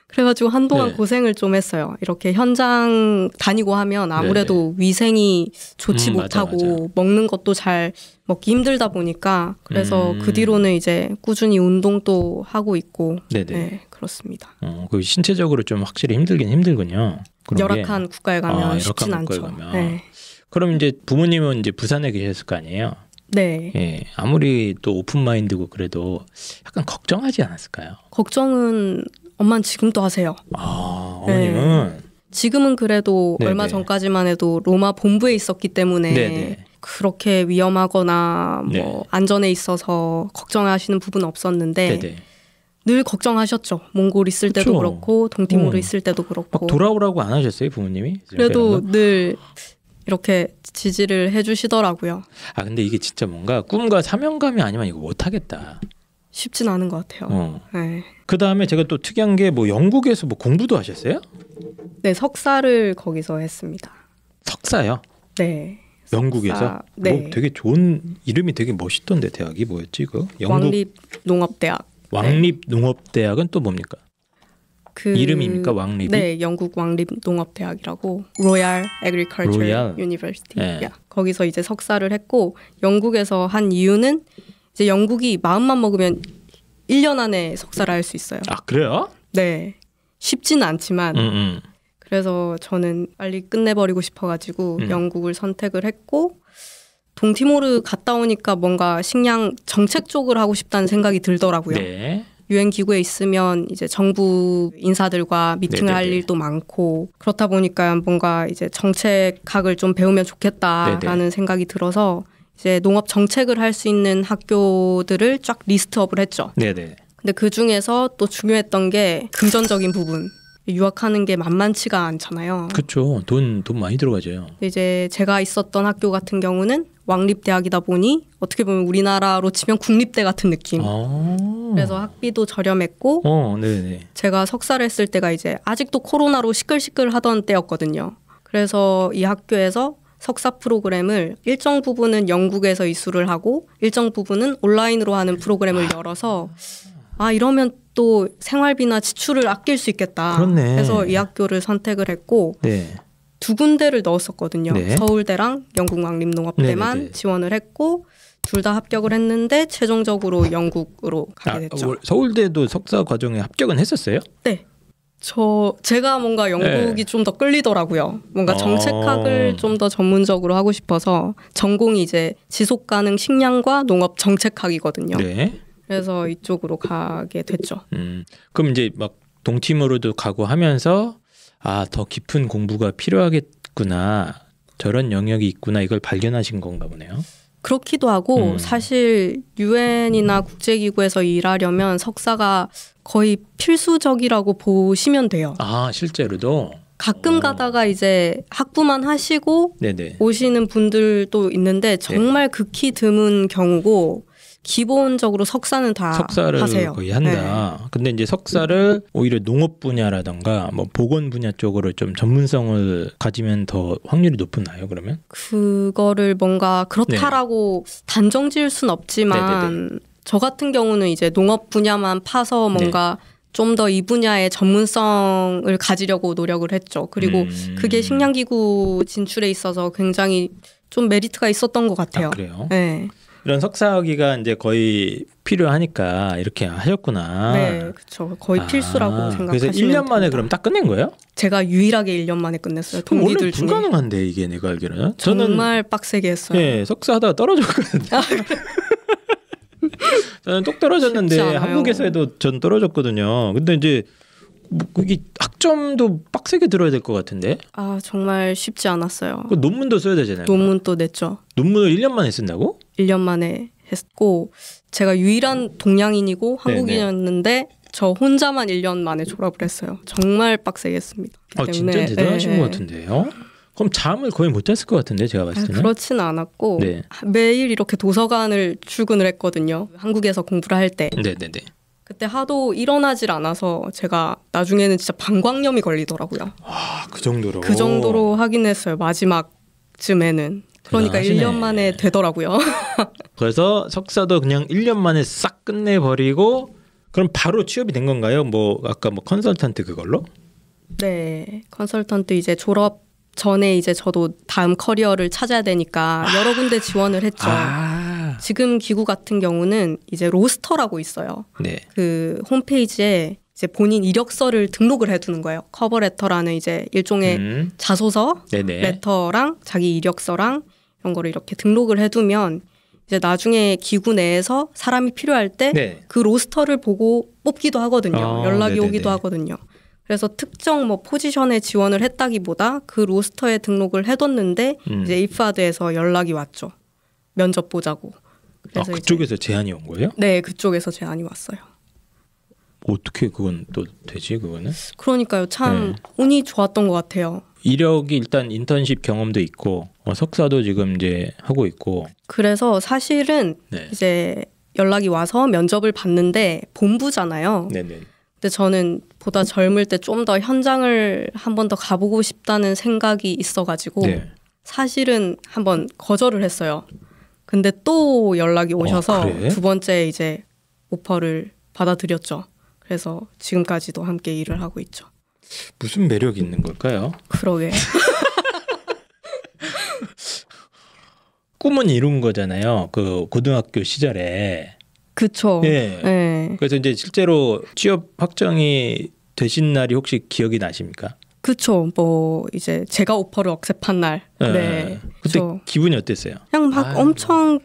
그래가지고 한동안 네. 고생을 좀 했어요. 이렇게 현장 다니고 하면 아무래도 네, 네. 위생이 좋지 음, 못하고 맞아, 맞아. 먹는 것도 잘 먹기 힘들다 보니까 그래서 음. 그 뒤로는 이제 꾸준히 운동도 하고 있고 네네. 네. 네 그렇습니다. 어, 그 신체적으로 좀 확실히 힘들긴 힘들군요. 열악한 게. 국가에 가면 아, 쉽진 않죠. 가면. 네. 그럼 이제 부모님은 이제 부산에 계셨을 거 아니에요? 네. 예, 아무리 또 오픈 마인드고 그래도 약간 걱정하지 않았을까요? 걱정은 엄마는 지금도 하세요. 아, 어머님은? 네. 지금은 그래도 네네. 얼마 네. 전까지만 해도 로마 본부에 있었기 때문에 네네. 네. 그렇게 위험하거나 뭐 네. 안전에 있어서 걱정하시는 부분 없었는데 네네. 네. 늘 걱정하셨죠. 몽골 있을 때도 그렇고 동티모르 음. 있을 때도 그렇고 돌아오라고 안 하셨어요 부모님이? 그래도 늘 이렇게 지지를 해주시더라고요. 아 근데 이게 진짜 뭔가 꿈과 사명감이 아니면 이거 못하겠다. 쉽진 않은 것 같아요. 어. 네. 그 다음에 제가 또 특이한 게뭐 영국에서 뭐 공부도 하셨어요? 네, 석사를 거기서 했습니다. 석사요? 네. 영국에서? 아, 네. 뭐 되게 좋은 이름이 되게 멋있던데 대학이 뭐였지 그? 영국 왕립농업대학. 네. 왕립농업대학은 네. 또 뭡니까? 그 이름입니까 왕립 네, 영국 왕립농업대학이라고 로얄 애그리컬처 유니버시티. 거기서 이제 석사를 했고 영국에서 한 이유는 이제 영국이 마음만 먹으면 1년 안에 석사를 할 수 있어요. 아 그래요? 네. 쉽지는 않지만 음, 음. 그래서 저는 빨리 끝내버리고 싶어가지고 음. 영국을 선택을 했고 동티모르 갔다 오니까 뭔가 식량 정책 쪽을 하고 싶다는 생각이 들더라고요. 네. 유엔 기구에 있으면 이제 정부 인사들과 미팅을 네네네. 네, 할 네. 일도 많고 그렇다 보니까 뭔가 이제 정책학을 좀 배우면 좋겠다라는 네네. 네. 생각이 들어서 이제 농업 정책을 할 수 있는 학교들을 쫙 리스트업을 했죠. 네네. 근데 그 중에서 또 중요했던 게 금전적인 부분. 유학하는 게 만만치가 않잖아요. 그렇죠. 돈 돈 많이 들어가죠. 이제 제가 있었던 학교 같은 경우는 왕립 대학이다 보니 어떻게 보면 우리나라로 치면 국립대 같은 느낌. 아~ 그래서 학비도 저렴했고, 어, 제가 석사를 했을 때가 이제 아직도 코로나로 시끌시끌하던 때였거든요. 그래서 이 학교에서 석사 프로그램을 일정 부분은 영국에서 이수를 하고 일정 부분은 온라인으로 하는 프로그램을 아. 열어서 아 이러면 또 생활비나 지출을 아낄 수 있겠다. 그렇네. 그서이 학교를 선택을 했고 네. 두 군데를 넣었었거든요. 네. 서울대랑 영국왕립농업대만 네네네. 네, 네. 지원을 했고 둘 다 합격을 했는데 최종적으로 영국으로 가게 아, 됐죠. 아, 서울대도 석사 과정에 합격은 했었어요? 네. 저 제가 뭔가 영국이 네. 좀더 끌리더라고요. 뭔가 정책학을 어... 아. 좀더 전문적으로 하고 싶어서 전공이 이제 지속 가능 식량과 농업 정책학이거든요. 네. 그래서 이쪽으로 가게 됐죠. 음. 그럼 이제 막 동팀으로도 가고 하면서 아, 더 깊은 공부가 필요하겠구나. 저런 영역이 있구나. 이걸 발견하신 건가 보네요. 그렇기도 하고 음. 사실 유엔이나 국제기구에서 일하려면 석사가 거의 필수적이라고 보시면 돼요. 아, 실제로도? 가끔 오. 가다가 이제 학부만 하시고 네네. 오시는 분들도 있는데 네. 정말 네. 극히 드문 경우고 기본적으로 석사는 다 석사를 하세요. 거의 한다. 네. 근데 이제 석사를 오히려 농업 분야라던가 뭐 보건 분야 쪽으로 좀 전문성을 가지면 더 확률이 높나요? 그러면 그거를 뭔가 그렇다라고 네. 단정 지을 순 없지만 네네네. 저 같은 경우는 이제 농업 분야만 파서 네. 뭔가 네. 좀더 이 분야의 전문성을 가지려고 노력을 했죠. 그리고 음. 그게 식량기구 진출에 있어서 굉장히 좀 메리트가 있었던 것 같아요. 아, 그래요? 네. 이런 석사학위가 이제 거의 필요하니까 이렇게 하셨구나. 네, 그렇죠. 거의 아, 필수라고 생각하시면 그래서 1년 만에 됩니다. 그럼 딱 끝낸 거예요? 제가 유일하게 1년 만에 끝냈어요. 동기들 중에. 불가능한데 이게 내가 알기로는. 정말 저는 빡세게 했어요. 네, 석사하다가 떨어졌거든요. 아, 그래. 저는 똑 떨어졌는데 한국에서도 전 떨어졌거든요. 근데 이제 그게 뭐 학점도 빡세게 들어야 될 것 같은데. 아 정말 쉽지 않았어요. 그 논문도 써야 되잖아요. 논문 또 냈죠. 논문을 1년 만에 쓴다고? 1년 만에 했고 제가 유일한 동양인이고 네, 네. 한국인이었는데 저 혼자만 1년 만에 졸업을 했어요. 정말 빡세게 했습니다. 아 진짜 대단하신 네, 네. 것 같은데요. 그럼 잠을 거의 못 잤을 것 같은데 제가 봤을 아, 때는 그렇진 않았고 네. 매일 이렇게 도서관을 출근을 했거든요 한국에서 공부를 할때 네네네 네. 그때 하도 일어나질 않아서 제가 나중에는 진짜 방광염이 걸리더라고요 아그 정도로 그 정도로 하긴 했어요 마지막쯤에는 그러니까 1년 만에 되더라고요 그래서 석사도 그냥 1년 만에 싹 끝내버리고 그럼 바로 취업이 된 건가요 뭐 아까 뭐 컨설턴트 그걸로 네 컨설턴트 이제 졸업 전에 이제 저도 다음 커리어를 찾아야 되니까 아. 여러 군데 지원을 했죠. 아. 지금 기구 같은 경우는 이제 로스터라고 있어요. 네. 그 홈페이지에 이제 본인 이력서를 등록을 해두는 거예요. 커버레터라는 이제 일종의 음. 자소서, 네네. 레터랑 자기 이력서랑 이런 거를 이렇게 등록을 해두면 이제 나중에 기구 내에서 사람이 필요할 때그 네. 그 로스터를 보고 뽑기도 하거든요. 아, 연락이 네네네. 오기도 하거든요. 그래서 특정 뭐 포지션에 지원을 했다기보다 그 로스터에 등록을 해뒀는데 음. 이제 이프사드에서 연락이 왔죠. 면접 보자고. 아, 그래서 아, 그쪽에서 이제, 제안이 온 거예요? 네, 그쪽에서 제안이 왔어요. 뭐 어떻게 그건 또 되지 그거는? 그러니까요. 참 네. 운이 좋았던 것 같아요. 이력이 일단 인턴십 경험도 있고 어, 석사도 지금 이제 하고 있고. 그래서 사실은 네. 이제 연락이 와서 면접을 봤는데 본부잖아요. 네네. 근데 저는 보다 젊을 때 좀 더 현장을 한 번 더 가보고 싶다는 생각이 있어가지고 네. 사실은 한 번 거절을 했어요. 근데 또 연락이 어, 오셔서 어, 그래? 두 번째 이제 오퍼를 받아들였죠. 그래서 지금까지도 함께 일을 하고 있죠. 무슨 매력이 있는 걸까요? 그러게. 꿈은 이룬 거잖아요. 그 고등학교 시절에 그쵸. 예. 예. 그래서 이제 실제로 취업 확정이 되신 날이 혹시 기억이 나십니까? 그쵸. 뭐 이제 제가 오퍼를 억셉한 날. 예. 네. 그때 그쵸. 기분이 어땠어요? 그냥 막 아유. 엄청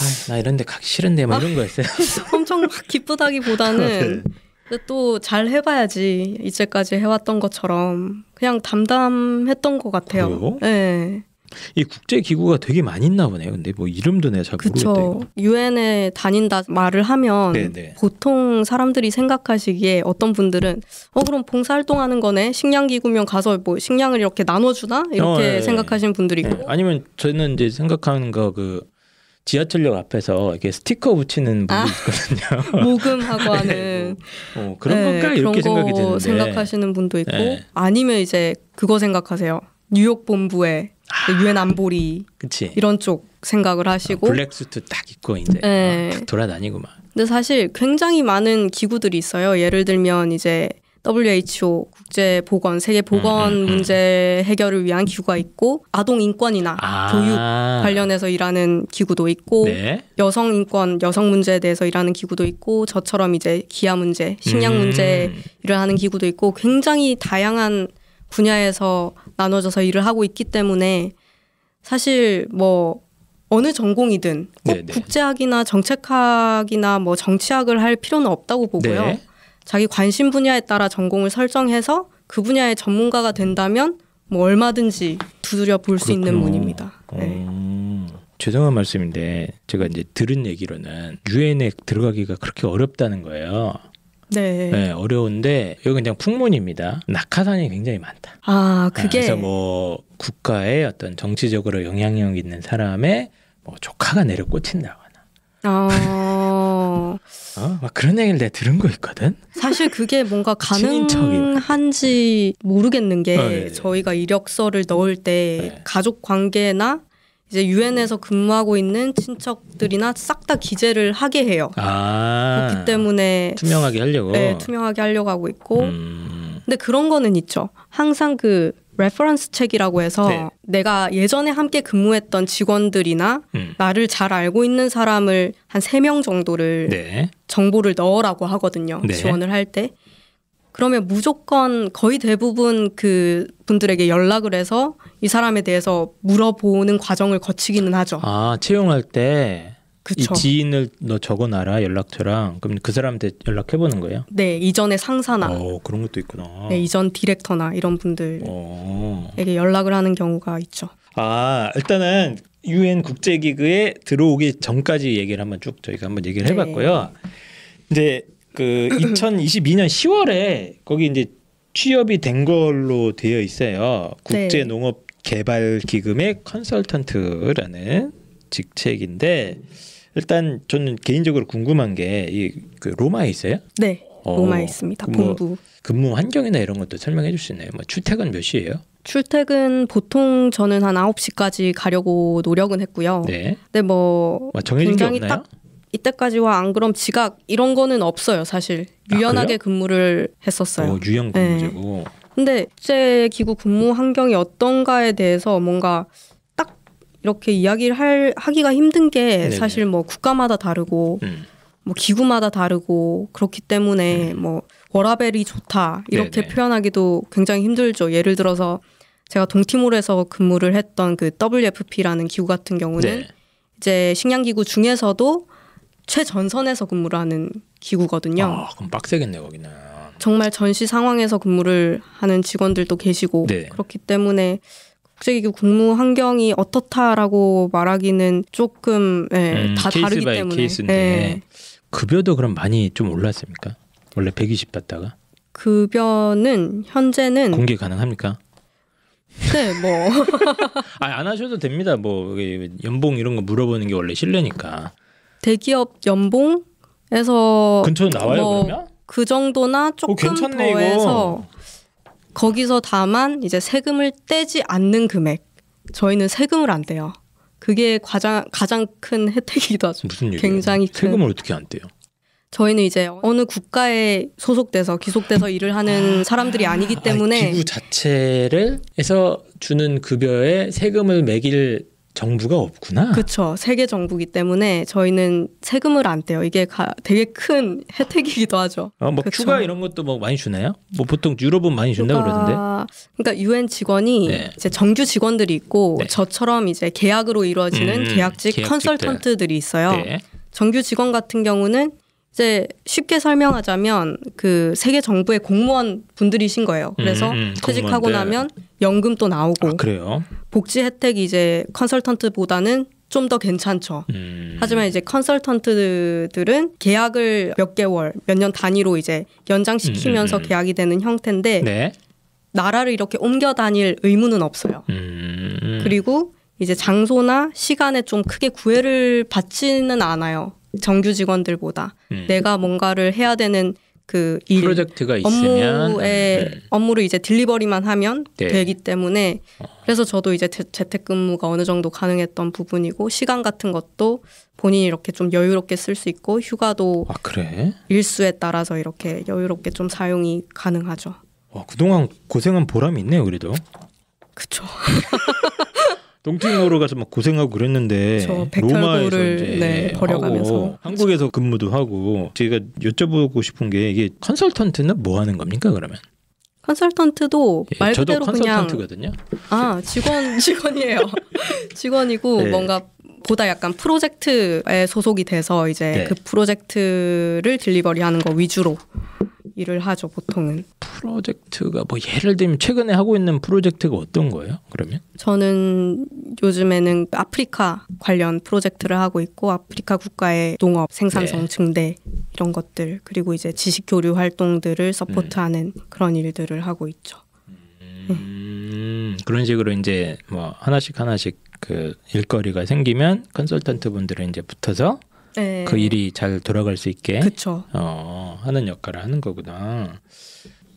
아유, 나 이런데 가기 싫은데 막 이런 거였어요. 엄청 막 기쁘다기보다는 네. 또잘 해봐야지 이제까지 해왔던 것처럼 그냥 담담했던 것 같아요. 그래요? 네. 이 국제 기구가 되게 많이 있나 보네요. 근데 뭐 이름도 내가 잘 모르겠대요. 유엔에 다닌다 말을 하면 네네. 네. 보통 사람들이 생각하시기에 어떤 분들은 어 그럼 봉사활동하는 거네 식량 기구면 가서 뭐 식량을 이렇게 나눠주나 이렇게 어, 예, 예. 생각하시는 분들이 예. 있고 아니면 저는 이제 생각하는 거 그 지하철역 앞에서 이렇게 스티커 붙이는 아, 분이 아, 있거든요. 모금하고 네. 하는 어, 그런 네, 건가 이렇게 그런 생각이 드는데 생각하시는 분도 있고 네. 아니면 이제 그거 생각하세요. 뉴욕 본부에 그 유엔 안보리 그치. 이런 쪽 생각을 하시고 어, 블랙수트 딱 입고 이제 네. 어, 돌아다니고 막. 근데 사실 굉장히 많은 기구들이 있어요. 예를 들면 이제 WHO 국제 보건 세계 보건 음, 음, 음, 음. 문제 해결을 위한 기구가 있고 아동 인권이나 아. 교육 관련해서 일하는 기구도 있고 네. 여성 인권 여성 문제에 대해서 일하는 기구도 있고 저처럼 이제 기아 문제 식량 음. 문제 일을 하는 기구도 있고 굉장히 다양한 분야에서 나눠져서 일을 하고 있기 때문에 사실 뭐 어느 전공이든 꼭 네네. 네. 국제학이나 정책학이나 뭐 정치학을 할 필요는 없다고 보고요. 네. 자기 관심 분야에 따라 전공을 설정해서 그 분야의 전문가가 된다면 뭐 얼마든지 두드려 볼 수 있는 문입니다. 어. 네. 음, 죄송한 말씀인데 제가 이제 들은 얘기로는 유엔에 들어가기가 그렇게 어렵다는 거예요. 네. 네. 어려운데 여기 그냥 풍문입니다. 낙하산이 굉장히 많다. 아 그게 그래서 뭐 국가의 어떤 정치적으로 영향력 있는 사람의 뭐 조카가 내려 꽂힌다거나. 어... 아. 어, 막 그런 얘기를 내가 들은 거 있거든. 사실 그게 뭔가 가능한지 모르겠는 게 어, 예, 예. 저희가 이력서를 넣을 때 네. 가족 관계나 이제 유엔에서 근무하고 있는 친척들이나 싹 다 기재를 하게 해요. 아~ 그렇기 때문에 투명하게 하려고. 네, 투명하게 하려고 하고 있고. 음. 근데 그런 거는 있죠. 항상 그 레퍼런스 책이라고 해서 네. 내가 예전에 함께 근무했던 직원들이나 음. 나를 잘 알고 있는 사람을 한 세 명 정도를 네. 정보를 넣으라고 하거든요. 네. 지원을 할 때. 그러면 무조건 거의 대부분 그 분들에게 연락을 해서 이 사람에 대해서 물어보는 과정을 거치기는 하죠. 아 채용할 때. 그쵸. 이 지인을 너 적어놔라 연락처랑 그럼 그 사람한테 연락해보는 거예요? 네 이전의 상사나 어, 그런 것도 있구나 네, 이전 디렉터나 이런 분들에게 어. 연락을 하는 경우가 있죠 아 일단은 유엔 국제기구에 들어오기 전까지 얘기를 한번 쭉 저희가 한번 얘기를 네. 해봤고요 네. 이제 그 2022년 10월에 거기 이제 취업이 된 걸로 되어 있어요. 국제 네. 농업 개발 기금의 컨설턴트라는 직책인데 일단 저는 개인적으로 궁금한 게이그 로마에 있어요? 네. 어, 로마에 있습니다. 뭐 본부. 근무 환경이나 이런 것도 설명해 줄 수 있나요? 뭐 출퇴근 몇 시예요? 출퇴근 보통 저는 한 9시까지 가려고 노력은 했고요. 네. 근데 뭐, 뭐 정해진 굉장히 딱 이때까지와 안 그럼 지각 이런 거는 없어요 사실 아, 유연하게 아, 근무를 했었어요. 오, 어, 유연 근무제고. 네. 근데 제 기구 근무 환경이 어떤가에 대해서 뭔가 딱 이렇게 이야기를 할 하기가 힘든 게 네네. 사실 뭐 국가마다 다르고 음. 뭐 기구마다 다르고 그렇기 때문에 음. 뭐 워라벨이 좋다 이렇게 네네. 표현하기도 굉장히 힘들죠. 예를 들어서 제가 동티몰에서 근무를 했던 그 WFP라는 기구 같은 경우는 네. 이제 식량기구 중에서도 최전선에서 근무를 하는 기구거든요. 아, 그럼 빡세겠네 거기는. 정말 전시 상황에서 근무를 하는 직원들도 계시고 네. 그렇기 때문에 국제기구 근무 환경이 어떻다라고 말하기는 조금 예, 음, 다 다르기 때문에. 케이스인데 예. 급여도 그럼 많이 좀 올랐습니까? 원래 120 받다가? 급여는 현재는 공개 가능합니까? 네, 뭐. 아안 하셔도 됩니다. 뭐 연봉 이런 거 물어보는 게 원래 실례니까. 대기업 연봉에서 근처 나와요 뭐 그러면? 그 정도나 조금 오, 더해서 거 거기서 다만 이제 세금을 떼지 않는 금액 저희는 세금을 안 떼요. 그게 가장 가장 큰 혜택이기도 하죠. 무슨 얘기예요? 굉장히 큰. 세금을 어떻게 안 떼요? 저희는 이제 어느 국가에 소속돼서 기속돼서 일을 하는 아, 사람들이 아니기 때문에 아, 기구 자체를 해서 주는 급여에 세금을 매길 정부가 없구나. 그렇죠. 세계 정부기 때문에 저희는 세금을 안 떼요. 이게 가, 되게 큰 혜택이기도 하죠. 어, 뭐 그쵸? 휴가 이런 것도 뭐 많이 주나요? 뭐 보통 유럽은 많이 준다 그러던데. 그러니까 유엔 직원이 네. 이제 정규 직원들이 있고 네. 저처럼 이제 계약으로 이루어지는 음, 계약직, 계약직 컨설턴트들이 있어요. 네. 정규 직원 같은 경우는 이제 쉽게 설명하자면 그 세계 정부의 공무원 분들이신 거예요. 그래서 음, 음, 음. 퇴직하고 공무원들. 나면 연금도 나오고 아, 그래요? 복지 혜택 이제 컨설턴트보다는 좀 더 괜찮죠. 음. 하지만 이제 컨설턴트들은 계약을 몇 개월, 몇 년 단위로 이제 연장시키면서 음, 음, 음. 계약이 되는 형태인데 네? 나라를 이렇게 옮겨 다닐 의무는 없어요. 음. 음. 그리고 이제 장소나 시간에 좀 크게 구애를 받지는 않아요. 정규 직원들보다 내가 뭔가를 해야 되는 그 일, 프로젝트가 있으면 업무에 음. 업무를 이제 딜리버리만 하면 네. 되기 때문에 어. 그래서 저도 이제 재택근무가 어느 정도 가능했던 부분이고 시간 같은 것도 본인이 이렇게 좀 여유롭게 쓸 수 있고 휴가도 아, 그래? 일수에 따라서 이렇게 여유롭게 좀 사용이 가능하죠. 와, 그동안 고생한 보람이 있네요, 그래도. 그쵸. 동팅으로 가서 막 고생하고 그랬는데 로마에서 이제 네, 어, 어, 버려가면서 어, 한국에서 근무도 하고 제가 여쭤보고 싶은 게 이게 컨설턴트는 뭐 하는 겁니까 그러면? 컨설턴트도 예, 말 그대로 그냥 아 직원 직원이에요 직원이고 네. 뭔가 보다 약간 프로젝트에 소속이 돼서 이제 네. 그 프로젝트를 딜리버리하는 거 위주로 일을 하죠 보통은. 프로젝트가 뭐 예를 들면 최근에 하고 있는 프로젝트가 어떤 거예요? 그러면? 저는 요즘에는 아프리카 관련 프로젝트를 하고 있고 아프리카 국가의 농업 생산성 네. 증대 이런 것들 그리고 이제 지식 교류 활동들을 서포트하는 음. 그런 일들을 하고 있죠. 음, 그런 식으로 이제 뭐 하나씩 하나씩 그 일거리가 생기면 컨설턴트 분들은 이제 붙어서 네. 그 일이 잘 돌아갈 수 있게 그쵸. 어, 하는 역할을 하는 거구나.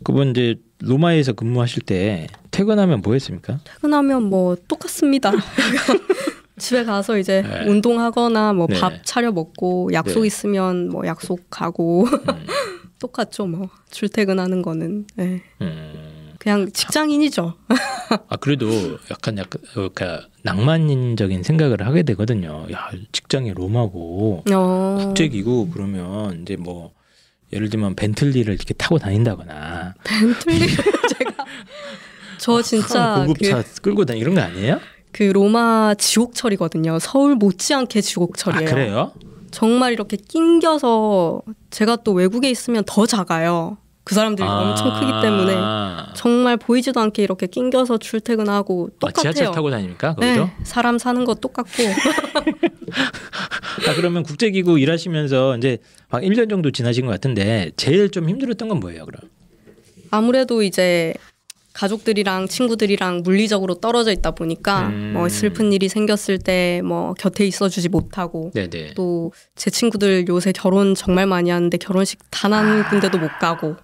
그분 이제 로마에서 근무하실 때 퇴근하면 뭐 했습니까? 퇴근하면 뭐 똑같습니다. 집에 가서 이제 네. 운동하거나 뭐밥 네. 차려 먹고 약속 네. 있으면 뭐 약속 가고 음. 똑같죠 뭐 출퇴근하는 거는. 네. 음. 그냥 직장인이죠. 아 그래도 약간 약간 어, 그러니까 낭만적인 생각을 하게 되거든요. 야 직장이 로마고 어... 국제기구 그러면 이제 뭐 예를 들면 벤틀리를 이렇게 타고 다닌다거나 벤틀리 제가 저 아, 진짜 고급차 그... 끌고 다니 이런 거 아니에요? 그 로마 지옥철이거든요. 서울 못지않게 지옥철이에요. 아, 그래요? 정말 이렇게 낑겨서 제가 또 외국에 있으면 더 작아요. 그 사람들이 아~ 엄청 크기 때문에 정말 보이지도 않게 이렇게 낑겨서 출퇴근하고 아, 똑같아요. 아, 지하철 타고 다닙니까? 네, 거기도? 네, 사람 사는 거 똑같고. 아, 그러면 국제기구 일하시면서 이제 막 1년 정도 지나신 것 같은데 제일 좀 힘들었던 건 뭐예요, 그럼? 아무래도 이제 가족들이랑 친구들이랑 물리적으로 떨어져 있다 보니까 뭐 음. 뭐 슬픈 일이 생겼을 때 뭐 곁에 있어주지 못하고 또 제 친구들 요새 결혼 정말 많이 하는데 결혼식 단한 아. 군데도 못 가고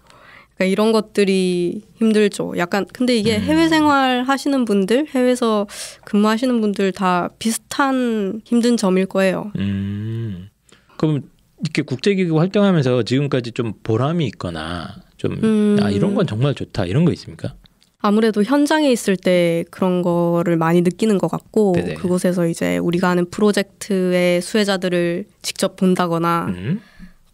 그러니까 이런 것들이 힘들죠. 약간 근데 이게 음. 해외 생활 하시는 분들, 해외에서 근무하시는 분들 다 비슷한 힘든 점일 거예요. 음. 그럼 이렇게 국제기구 활동하면서 지금까지 좀 보람이 있거나 좀 음. 아, 이런 건 정말 좋다 이런 거 있습니까? 아무래도 현장에 있을 때 그런 거를 많이 느끼는 것 같고 네네. 그곳에서 이제 우리가 하는 프로젝트의 수혜자들을 직접 본다거나 음.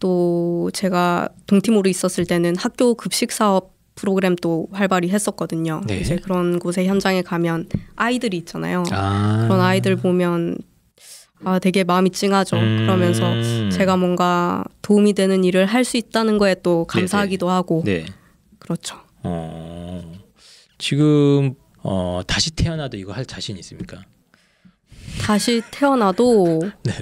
또 제가 동티모로 있었을 때는 학교 급식 사업 프로그램 도 활발히 했었거든요. 네. 이제 그런 곳에 현장에 가면 아이들이 있잖아요. 아. 그런 아이들 보면 아 되게 마음이 찡하죠. 음. 그러면서 제가 뭔가 도움이 되는 일을 할 수 있다는 거에 또 네, 네. 감사하기도 네네. 하고 네. 그렇죠. 어, 지금 어, 다시 태어나도 이거 할 자신 있습니까? 다시 태어나도 네.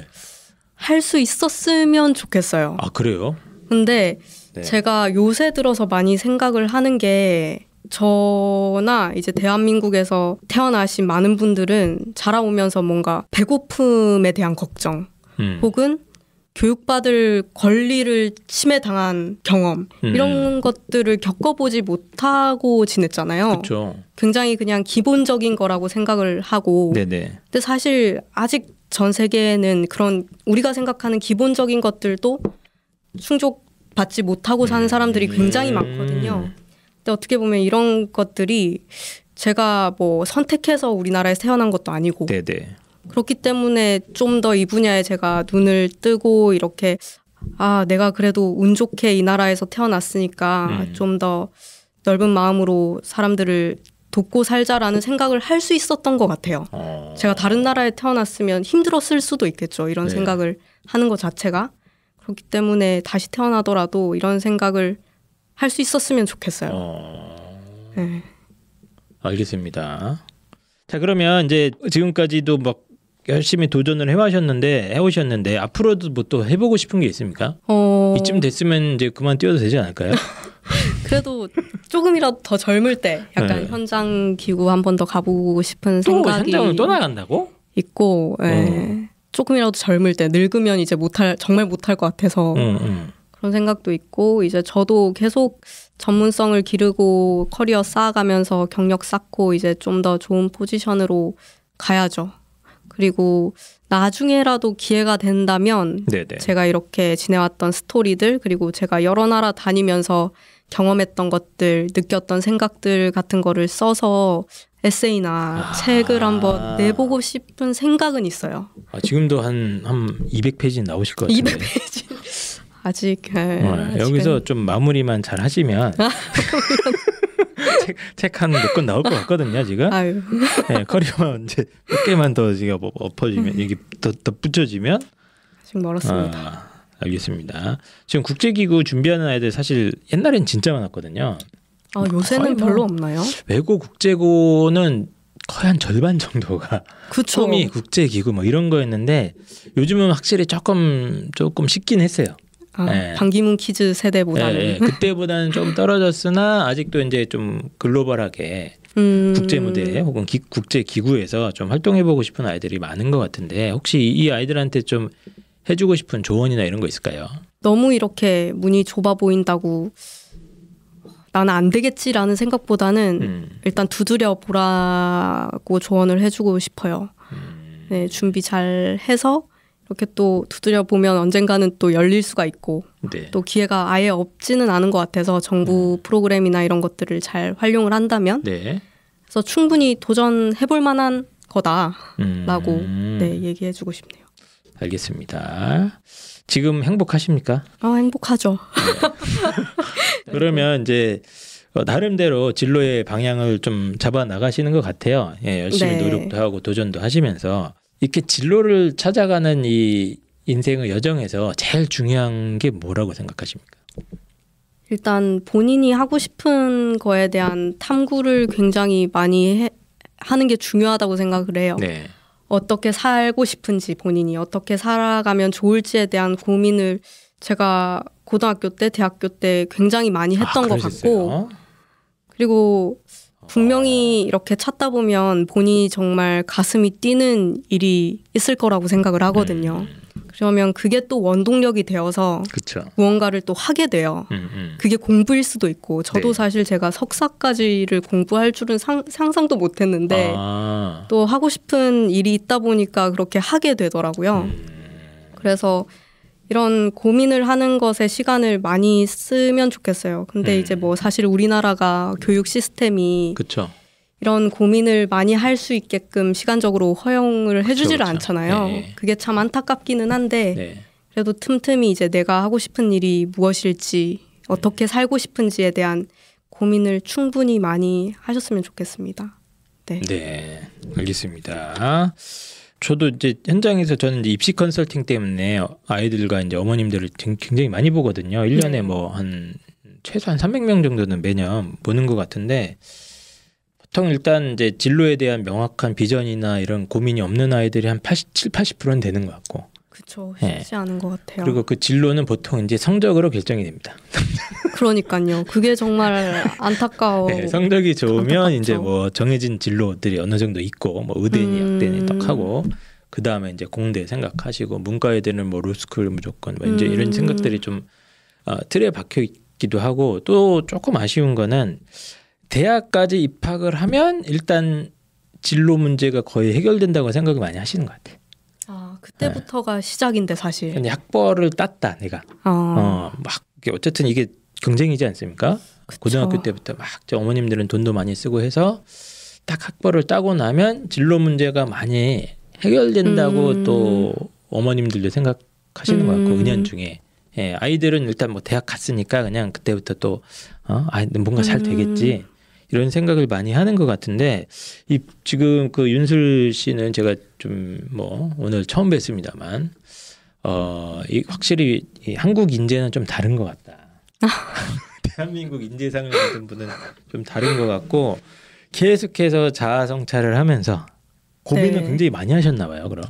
할수 있었으면 좋겠어요. 아 그래요? 근데 네. 제가 요새 들어서 많이 생각을 하는 게 저나 이제 대한민국에서 태어나신 많은 분들은 자라오면서 뭔가 배고픔에 대한 걱정 음. 혹은 교육받을 권리를 침해당한 경험 음. 이런 것들을 겪어보지 못하고 지냈잖아요. 그쵸. 굉장히 그냥 기본적인 거라고 생각을 하고. 네네. 근데 사실 아직 전 세계에는 그런 우리가 생각하는 기본적인 것들도 충족받지 못하고 사는 음. 사람들이 굉장히 음. 많거든요. 근데 어떻게 보면 이런 것들이 제가 뭐 선택해서 우리나라에 태어난 것도 아니고 네네. 네. 그렇기 때문에 좀 더 이 분야에 제가 눈을 뜨고 이렇게 아 내가 그래도 운 좋게 이 나라에서 태어났으니까 음. 좀더 넓은 마음으로 사람들을 돕고 살자라는 생각을 할 수 있었던 것 같아요. 어... 제가 다른 나라에 태어났으면 힘들었을 수도 있겠죠. 이런 네. 생각을 하는 것 자체가. 그렇기 때문에 다시 태어나더라도 이런 생각을 할 수 있었으면 좋겠어요. 어... 네. 알겠습니다. 자, 그러면 이제 지금까지도 막 열심히 도전을 해오셨는데 해오셨는데 앞으로도 뭐 또 해보고 싶은 게 있습니까? 어... 이쯤 됐으면 이제 그만 뛰어도 되지 않을까요? 그래도 조금이라도 더 젊을 때 약간 네. 현장 기구 한 번 더 가보고 싶은 생각이 현장을 떠나간다고? 있고 예. 어. 조금이라도 젊을 때 늙으면 이제 못할 정말 못할 것 같아서 음, 음. 그런 생각도 있고 이제 저도 계속 전문성을 기르고 커리어 쌓아가면서 경력 쌓고 이제 좀 더 좋은 포지션으로 가야죠. 그리고 나중에라도 기회가 된다면 네네. 제가 이렇게 지내왔던 스토리들 그리고 제가 여러 나라 다니면서 경험했던 것들, 느꼈던 생각들 같은 거를 써서 에세이나 아... 책을 한번 내보고 싶은 생각은 있어요. 아, 지금도 한, 한 200페이지 나오실 것 같은데. 200페이지. 아직. 예, 어, 예. 여기서 좀 마무리만 잘 하시면. 아, 책한 몇 권 나올 것 같거든요 지금. 아유. 네, 커리어 이제 몇 개만 더 제가 엎어지면 음. 이게 더, 더 붙여지면. 아직 멀었습니다. 어. 알겠습니다. 지금 국제기구 준비하는 아이들 사실 옛날엔 진짜 많았거든요. 아 요새는 뭐 별로 없나요? 외고 국제고는 거의 한 절반 정도가 그쵸. 꿈이 국제기구 뭐 이런 거였는데 요즘은 확실히 조금 조금 식긴 했어요. 아, 네. 방기문 키즈 세대보다는 네, 그때보다는 조 떨어졌으나 아직도 이제 좀 글로벌하게 음... 국제 무대 혹은 기, 국제 기구에서 좀 활동해 보고 싶은 아이들이 많은 것 같은데 혹시 이 아이들한테 좀 해주고 싶은 조언이나 이런 거 있을까요? 너무 이렇게 문이 좁아 보인다고 나는 안 되겠지라는 생각보다는 음. 일단 두드려 보라고 조언을 해주고 싶어요. 음. 네, 준비 잘 해서 이렇게 또 두드려 보면 언젠가는 또 열릴 수가 있고 네. 또 기회가 아예 없지는 않은 것 같아서 정부 음. 프로그램이나 이런 것들을 잘 활용을 한다면 네. 그래서 충분히 도전해 볼 만한 거다라고 음. 네, 얘기해 주고 싶네요. 알겠습니다. 지금 행복하십니까? 아, 행복하죠. 네. 그러면 이제 어, 나름대로 진로의 방향을 좀 잡아 나가시는 것 같아요. 예, 열심히 네. 노력도 하고 도전도 하시면서 이렇게 진로를 찾아가는 이 인생의 여정에서 제일 중요한 게 뭐라고 생각하십니까? 일단 본인이 하고 싶은 거에 대한 탐구를 굉장히 많이 해, 하는 게 중요하다고 생각을 해요. 네. 어떻게 살고 싶은지 본인이 어떻게 살아가면 좋을지에 대한 고민을 제가 고등학교 때, 대학교 때 굉장히 많이 아, 했던 아, 것 같고 그리고 어. 분명히 이렇게 찾다 보면 본인이 정말 가슴이 뛰는 일이 있을 거라고 생각을 하거든요. 음. 그러면 그게 또 원동력이 되어서 그쵸. 무언가를 또 하게 돼요. 음, 음. 그게 공부일 수도 있고 저도 네. 사실 제가 석사까지를 공부할 줄은 상, 상도 못했는데 아. 또 하고 싶은 일이 있다 보니까 그렇게 하게 되더라고요. 음. 그래서 이런 고민을 하는 것에 시간을 많이 쓰면 좋겠어요. 근데 네. 이제 뭐 사실 우리나라가 교육 시스템이 그쵸. 이런 고민을 많이 할 수 있게끔 시간적으로 허용을 해주지를 그렇죠. 않잖아요. 네. 그게 참 안타깝기는 한데 네. 그래도 틈틈이 이제 내가 하고 싶은 일이 무엇일지 네. 어떻게 살고 싶은지에 대한 고민을 충분히 많이 하셨으면 좋겠습니다. 네. 네, 알겠습니다. 저도 이제 현장에서 저는 이제 입시 컨설팅 때문에 아이들과 이제 어머님들을 굉장히 많이 보거든요. 1년에 뭐 한 최소한 300명 정도는 매년 보는 것 같은데 보통 일단 이제 진로에 대한 명확한 비전이나 이런 고민이 없는 아이들이 한 87, 80%는 되는 것 같고. 그렇죠. 쉽지 네. 않은 것 같아요. 그리고 그 진로는 보통 이제 성적으로 결정이 됩니다. 그러니까요. 그게 정말 안타까워. 네, 성적이 좋으면 안타깝죠. 이제 뭐 정해진 진로들이 어느 정도 있고 뭐 의대니 음... 약대니 딱 하고 그 다음에 이제 공대 생각하시고 문과에 대는 뭐 로스쿨 무조건 뭐 이제 음... 이런 생각들이 좀 어, 틀에 박혀 있기도 하고 또 조금 아쉬운 거는 대학까지 입학을 하면 일단 진로 문제가 거의 해결된다고 생각을 많이 하시는 것 같아요. 아 그때부터가 네. 시작인데 사실. 근데 학벌을 땄다 내가. 아. 어. 어막 어쨌든 이게 경쟁이지 않습니까? 그쵸. 고등학교 때부터 막 어머님들은 돈도 많이 쓰고 해서 딱 학벌을 따고 나면 진로 문제가 많이 해결된다고 음. 또 어머님들도 생각하시는 음. 것 같고 음. 은연 중에 예, 아이들은 일단 뭐 대학 갔으니까 그냥 그때부터 또 어, 아, 뭔가 잘 음. 되겠지. 음. 이런 생각을 많이 하는 것 같은데 이 지금 그 윤슬 씨는 제가 좀 뭐 오늘 처음 뵀습니다만 어, 이 확실히 이 한국 인재는 좀 다른 것 같다. 대한민국 인재상을 받은 분은 좀 다른 것 같고 계속해서 자아 성찰을 하면서 고민을 네. 굉장히 많이 하셨나 봐요. 그럼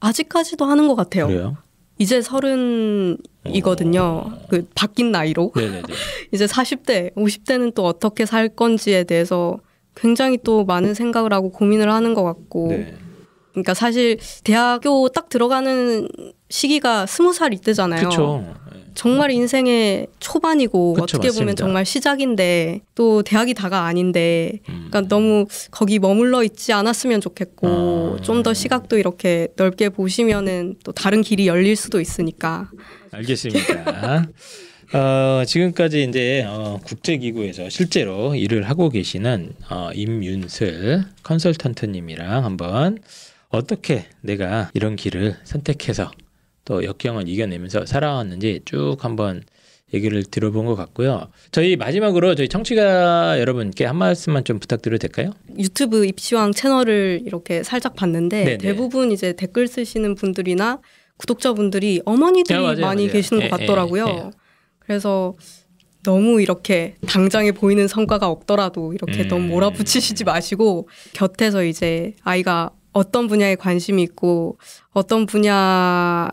아직까지도 하는 것 같아요. 그래요? 이제 서른이거든요. 그 바뀐 나이로. 이제 사십 대 오십 대는또 어떻게 살 건지에 대해서 굉장히 또 많은 생각을 하고 고민을 하는 것 같고. 네. 그러니까 사실 대학교 딱 들어가는 시기가 스무 살 이때잖아요. 그쵸. 정말 인생의 초반이고 그쵸, 어떻게 맞습니다. 보면 정말 시작인데 또 대학이 다가 아닌데 음. 그러니까 너무 거기 머물러 있지 않았으면 좋겠고 아. 좀더 시각도 이렇게 넓게 보시면은 또 다른 길이 열릴 수도 있으니까 알겠습니다. 어, 지금까지 이제 어, 국제기구에서 실제로 일을 하고 계시는 어, 임윤슬 컨설턴트님이랑 한번 어떻게 내가 이런 길을 선택해서 또역경을 이겨내면서 살아왔는지 쭉 한번 얘기를 들어본 것 같고요. 저희 마지막으로 저희 청취자 여러분께 한 말씀만 좀 부탁드려도 될까요? 유튜브 입시왕 채널을 이렇게 살짝 봤는데 네네. 대부분 이제 댓글 쓰시는 분들이나 구독자분들이 어머니들이 네, 맞아요, 많이 맞아요. 계시는 예, 것 같더라고요. 네, 그래서 너무 이렇게 당장에 보이는 성과가 없더라도 이렇게 음. 너무 몰아붙이시지 마시고 곁에서 이제 아이가 어떤 분야에 관심이 있고 어떤 분야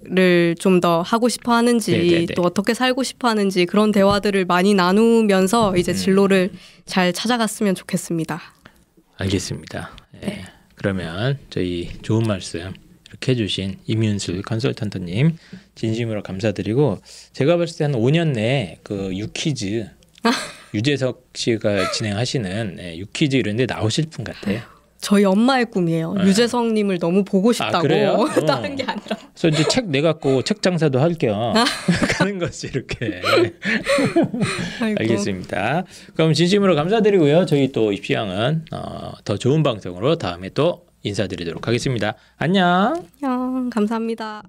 를좀더 하고 싶어 하는지 네네네. 네, 네. 또 어떻게 살고 싶어 하는지 그런 대화들을 많이 나누면서 이제 음. 진로를 음. 잘 찾아갔으면 좋겠습니다. 알겠습니다. 네. 네. 그러면 저희 좋은 말씀 이렇게 해주신 임윤슬 컨설턴트님 진심으로 감사드리고 제가 봤을 때 한 5년 내그 유퀴즈 아. 유재석 씨가 진행하시는 네, 유퀴즈 이런 데 나오실 분 같아요. 저희 엄마의 꿈이에요. 네. 유재석님을 너무 보고 아, 싶다고. 아, 다른 게 아니라. 그래서 이제 책내 갖고 책 장사도 할게요. 아. 가는 거지 이렇게. 네. 알겠습니다. 그럼 진심으로 감사드리고요. 저희 또 입시양은 어, 더 좋은 방송으로 다음에 또 인사드리도록 하겠습니다. 안녕. 안녕. 감사합니다.